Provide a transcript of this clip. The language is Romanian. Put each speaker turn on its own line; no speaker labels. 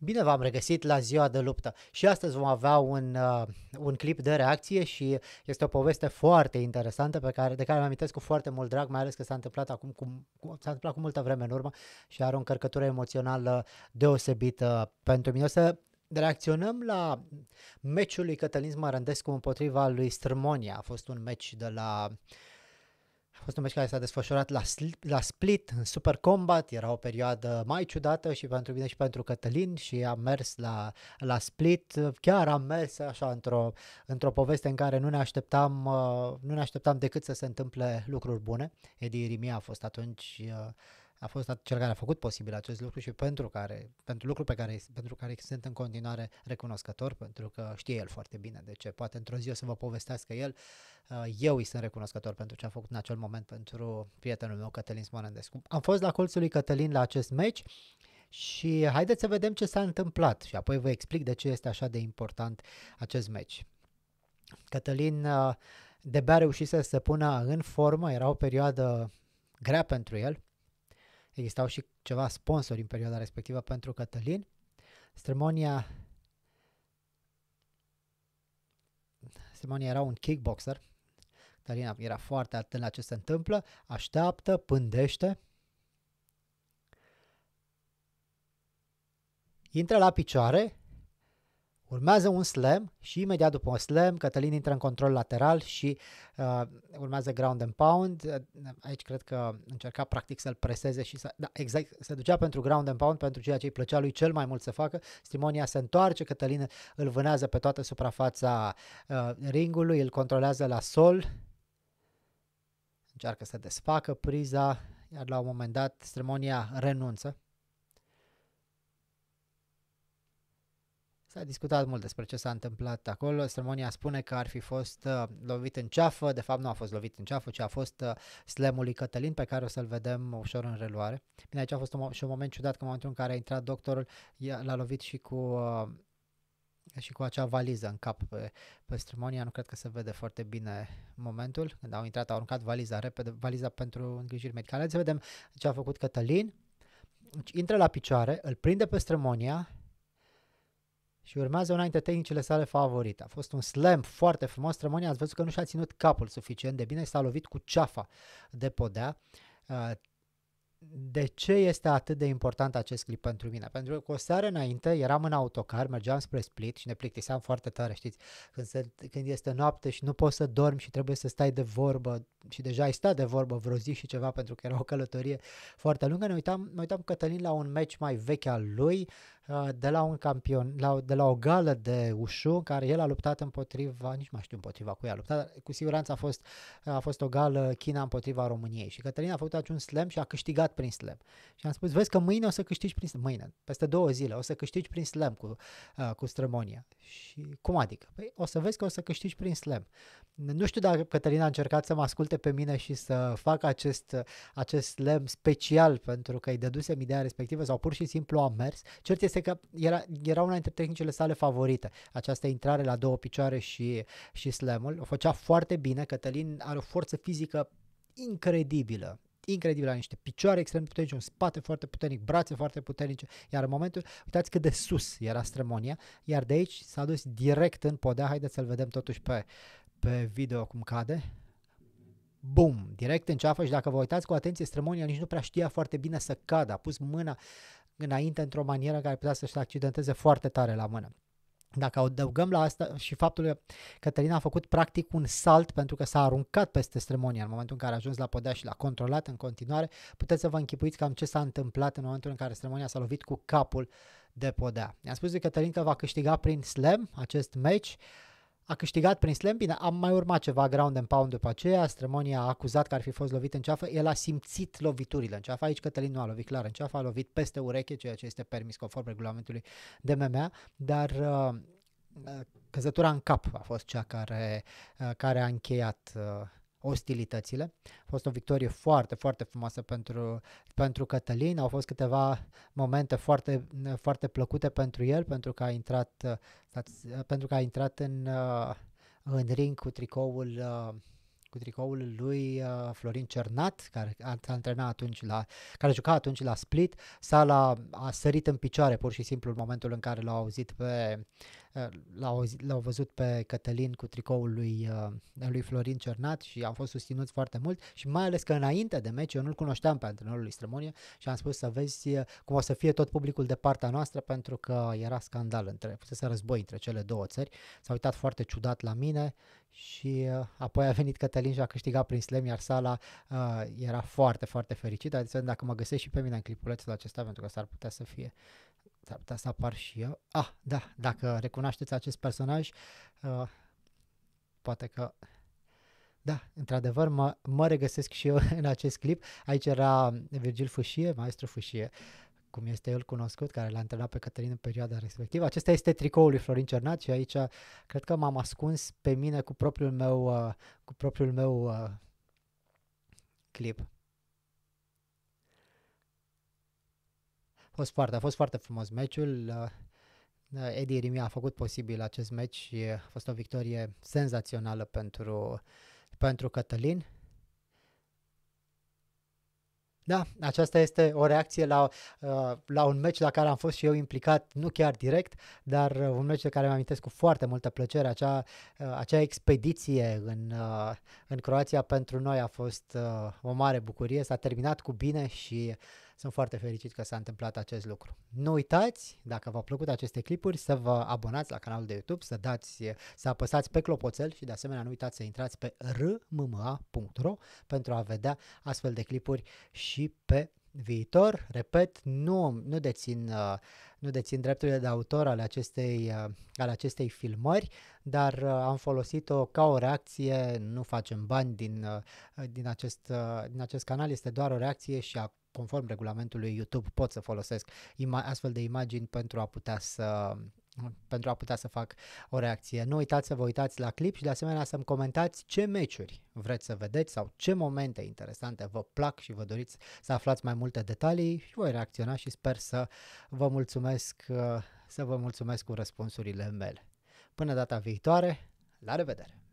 Bine v-am regăsit la ziua de luptă și astăzi vom avea un, uh, un clip de reacție și este o poveste foarte interesantă pe care, de care mă amintesc cu foarte mult drag, mai ales că s-a întâmplat acum cu, cu, s-a întâmplat cu multă vreme în urmă și are o încărcătură emoțională deosebită pentru mine. O să reacționăm la meciul lui Cătălin Smărândescu împotriva lui Strmonia. A fost un meci de la uh, a fost un meci care s-a desfășurat la, la Split, în Super Combat, era o perioadă mai ciudată și pentru mine și pentru Cătălin și am mers la, la Split, chiar am mers așa într-o, într-o poveste în care nu ne așteptam, uh, nu ne așteptam decât să se întâmple lucruri bune. Edi Rimia a fost atunci uh, a fost cel care a făcut posibil acest lucru și pentru care, pentru lucru pe care, pentru care sunt în continuare recunoscător, pentru că știe el foarte bine de ce. Poate într-o zi o să vă povestească el. Uh, eu îi sunt recunoscător pentru ce a făcut în acel moment pentru prietenul meu, Cătălin Smonendescu. Am fost la colțul lui Cătălin la acest meci și haideți să vedem ce s-a întâmplat și apoi vă explic de ce este așa de important acest meci. Cătălin uh, de bea reușise să se pună în formă, era o perioadă grea pentru el, Existau și ceva sponsori în perioada respectivă pentru Cătălin. Stremonia Stremonia era un kickboxer. Cătălin era foarte atent la ce se întâmplă, așteaptă, pândește. Intră la picioare, Urmează un slam și imediat după un slam Cătălin intră în control lateral și uh, urmează ground and pound. Uh, aici cred că încerca practic să-l preseze și să... Da, exact, se ducea pentru ground and pound, pentru ceea ce îi plăcea lui cel mai mult să facă. Strimonia se întoarce, Cătălin îl vânează pe toată suprafața uh, ringului, îl controlează la sol, încearcă să desfacă priza, iar la un moment dat Strimonia renunță S-a discutat mult despre ce s-a întâmplat acolo. Strămonia spune că ar fi fost uh, lovit în ceafă, de fapt nu a fost lovit în ceafă, ci a fost uh, slamul lui Cătălin pe care o să-l vedem ușor în reluare. Bine, aici a fost un, și un moment ciudat că în momentul în care a intrat doctorul l-a lovit și cu uh, și cu acea valiză în cap pe, pe Strămonia, nu cred că se vede foarte bine momentul. Când au intrat, au aruncat valiza repede, valiza pentru îngrijiri medicale. Să vedem ce a făcut Cătălin. Deci, intră la picioare, îl prinde pe Strămonia, și urmează una dintre tehnicile sale favorite. A fost un slam foarte frumos, Trămânia ați văzut că nu și-a ținut capul suficient de bine, s-a lovit cu ceafa de podea. Uh, de ce este atât de important acest clip pentru mine? Pentru că o seară înainte eram în autocar, mergeam spre Split și ne plictiseam foarte tare, știți, când, se, când este noapte și nu poți să dormi și trebuie să stai de vorbă și deja ai stat de vorbă vreo zi și ceva pentru că era o călătorie foarte lungă, ne uitam, ne uitam Cătălin la un meci mai vechi al lui, uh, Ah, de la un campion, la, de la o gală de ușu în care el a luptat împotriva, nici mai știu împotriva cu ea a luptat, cu siguranță a fost, a fost o gală China împotriva României și Cătălin a făcut atunci un slam și a câștigat prin slam. Și am spus, vezi că mâine o să câștigi prin slam, mâine, peste două zile, o să câștigi prin slam cu, uh, cu Strămonia. Și cum adică? Păi o să vezi că o să câștigi prin slam. Nu știu dacă Cătălina a încercat să mă asculte pe mine și să facă acest, acest slam special pentru că îi dădusem ideea respectivă sau pur și simplu a mers. Cert este este că era, era una dintre tehnicile sale favorite, această intrare la două picioare și, și slamul. O făcea foarte bine, Cătălin are o forță fizică incredibilă, incredibil, are niște picioare extrem de puternice, un spate foarte puternic, brațe foarte puternice, iar în momentul, uitați cât de sus era strămonia, iar de aici s-a dus direct în podea, haideți să-l vedem totuși pe, pe video cum cade. Bum, direct în ceafă și dacă vă uitați cu atenție, strămonia nici nu prea știa foarte bine să cadă, a pus mâna înainte într-o manieră care putea să-și accidenteze foarte tare la mână. Dacă adăugăm la asta și faptul că Cătălina a făcut practic un salt pentru că s-a aruncat peste Stremonia în momentul în care a ajuns la podea și l-a controlat în continuare, puteți să vă închipuiți cam ce s-a întâmplat în momentul în care Stremonia s-a lovit cu capul de podea. I-am spus lui Cătălin că va câștiga prin slam acest match, a câștigat prin slam, bine, am mai urmat ceva ground and pound după aceea, Strămoni a acuzat că ar fi fost lovit în ceafă, el a simțit loviturile în ceafă, aici Cătălin nu a lovit clar în ceafă, a lovit peste ureche, ceea ce este permis conform regulamentului de MMA, dar uh, uh, căzătura în cap a fost cea care, uh, care a încheiat uh, ostilitățile. A fost o victorie foarte, foarte frumoasă pentru, pentru Cătălin. Au fost câteva momente foarte, foarte plăcute pentru el, pentru că a intrat, uh, uh, pentru că a intrat în, uh, în ring cu tricoul cu tricoul lui uh, Florin Cernat, care a antrenat atunci la, care juca atunci la Split, sala a sărit în picioare pur și simplu în momentul în care l-au auzit pe uh, l-au, l-au văzut pe Cătălin cu tricoul lui, uh, lui Florin Cernat și am fost susținuți foarte mult și mai ales că înainte de meci eu nu-l cunoșteam pe antrenorul lui Strămonie și am spus să vezi cum o să fie tot publicul de partea noastră pentru că era scandal între, fusese război între cele două țări, s-a uitat foarte ciudat la mine și apoi a venit Cătălin Cătălin și-a câștigat prin slam, iar sala uh, era foarte, foarte fericită. Adică dacă mă găsești și pe mine în clipulețul acesta, pentru că s-ar putea să fie s-ar putea să apar și eu. Ah, da, dacă recunoașteți acest personaj, uh, poate că da, într-adevăr, mă, mă regăsesc și eu în acest clip. Aici era Virgil Fâșie, maestru Fâșie. Uh, cum este el cunoscut, care l-a întâlnit pe Cătălin în perioada respectivă. Acesta este tricoul lui Florin Cernat și aici cred că m-am ascuns pe mine cu propriul meu, uh, cu propriul meu uh, clip. A fost foarte, a fost foarte frumos meciul. Uh, uh Eddie Rimia a făcut posibil acest meci și a fost o victorie senzațională pentru, pentru Cătălin. Da, aceasta este o reacție la, uh, la un meci la care am fost și eu implicat, nu chiar direct, dar uh, un meci de care mă amintesc cu foarte multă plăcere. Acea, uh, acea expediție în, în Croația pentru noi a fost o mare bucurie, s-a terminat cu bine și uh, sunt foarte fericit că s-a întâmplat acest lucru. Nu uitați, dacă v-au plăcut aceste clipuri, să vă abonați la canalul de YouTube, să dați, să apăsați pe clopoțel și de asemenea nu uitați să intrați pe rmma.ro pentru a vedea astfel de clipuri și pe viitor. Repet, nu, nu, dețin, uh, nu dețin drepturile de autor ale acestei, uh, ale acestei filmări, dar uh, am folosit-o ca o reacție, nu facem bani din, din, acest, din acest canal, este doar o reacție și a conform regulamentului YouTube pot să folosesc ima- astfel de imagini pentru a putea să pentru a putea să fac o reacție. Nu uitați să vă uitați la clip și de asemenea să-mi comentați ce meciuri vreți să vedeți sau ce momente interesante vă plac și vă doriți să aflați mai multe detalii și voi reacționa și sper să vă mulțumesc, să vă mulțumesc cu răspunsurile mele. Până data viitoare, la revedere!